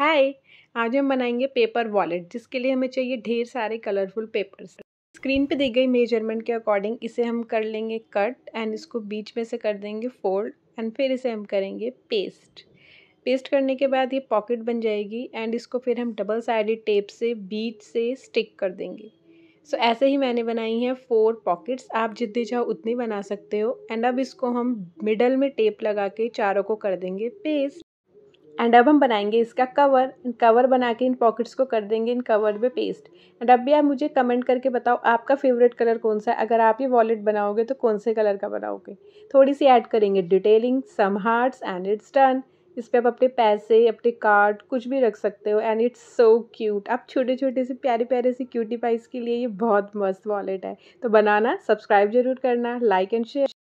हाय आज हम बनाएंगे पेपर वॉलेट जिसके लिए हमें चाहिए ढेर सारे कलरफुल पेपर्स स्क्रीन पे दी गई मेजरमेंट के अकॉर्डिंग इसे हम कर लेंगे कट एंड इसको बीच में से कर देंगे फोल्ड एंड फिर इसे हम करेंगे पेस्ट पेस्ट करने के बाद ये पॉकेट बन जाएगी एंड इसको फिर हम डबल साइडेड टेप से बीच से स्टिक कर देंगे सो so, ऐसे ही मैंने बनाई हैं फोर पॉकेट्स आप जितनी चाहो उतनी बना सकते हो एंड अब इसको हम मिडल में टेप लगा के चारों को कर देंगे पेस्ट एंड अब हम बनाएंगे इसका कवर कवर बना के इन पॉकेट्स को कर देंगे इन कवर पे पेस्ट एंड अब भी आप मुझे कमेंट करके बताओ आपका फेवरेट कलर कौन सा है अगर आप ये वॉलेट बनाओगे तो कौन से कलर का बनाओगे थोड़ी सी ऐड करेंगे detailing some hearts and it's done इस पर आप अपने पैसे अपने कार्ड कुछ भी रख सकते हो एंड इट्स सो क्यूट आप छोटे छोटे से प्यारे प्यारे से क्यूटी पाइस के लिए ये बहुत मस्त वॉलेट है तो बनाना सब्सक्राइब जरूर करना लाइक एंड शेयर